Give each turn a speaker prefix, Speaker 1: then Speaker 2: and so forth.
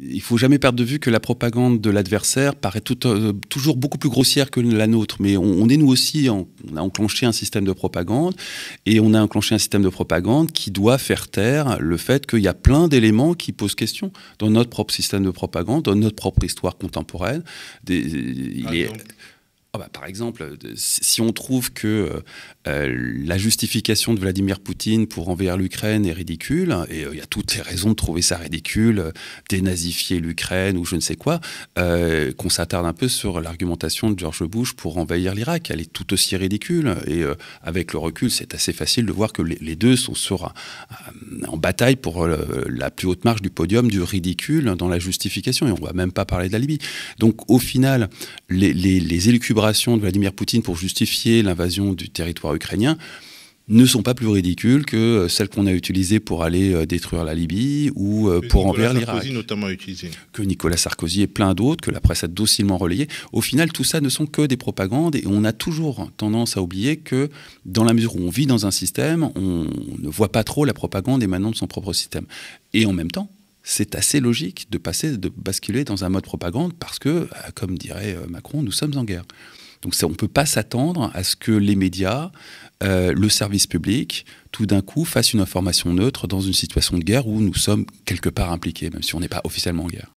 Speaker 1: il faut jamais perdre de vue que la propagande de l'adversaire paraît tout, euh, toujours beaucoup plus grossière que la nôtre. Mais on, est nous aussi, en, on a enclenché un système de propagande et on a enclenché un système de propagande qui doit faire taire le fait qu'il y a plein d'éléments qui posent question dans notre propre système de propagande, dans notre propre histoire contemporaine. Des, euh, ah, ah bah, par exemple, si on trouve que euh, euh, la justification de Vladimir Poutine pour envahir l'Ukraine est ridicule, et euh, il y a toutes les raisons de trouver ça ridicule, dénazifier l'Ukraine ou je ne sais quoi, qu'on s'attarde un peu sur l'argumentation de George Bush pour envahir l'Irak. Elle est tout aussi ridicule, et avec le recul, c'est assez facile de voir que les, deux sont sur, en bataille pour la plus haute marge du podium du ridicule dans la justification, et on ne va même pas parler de la Libye. Donc au final, les, les, les de Vladimir Poutine pour justifier l'invasion du territoire ukrainien ne sont pas plus ridicules que euh, celles qu'on a utilisées pour aller euh, détruire la Libye ou euh, pour Nicolas envers l'Irak.
Speaker 2: notamment utilisé.
Speaker 1: Que Nicolas Sarkozy et plein d'autres, que la presse a docilement relayé. Au final, tout ça ne sont que des propagandes et on a toujours tendance à oublier que dans la mesure où on vit dans un système, on ne voit pas trop la propagande émanant de son propre système. Et en même temps, c'est assez logique de passer, de basculer dans un mode propagande parce que, euh, comme dirait euh, Macron, nous sommes en guerre. Donc on ne peut pas s'attendre à ce que les médias, euh, le service public, tout d'un coup fassent une information neutre dans une situation de guerre où nous sommes quelque part impliqués, même si on n'est pas officiellement en guerre.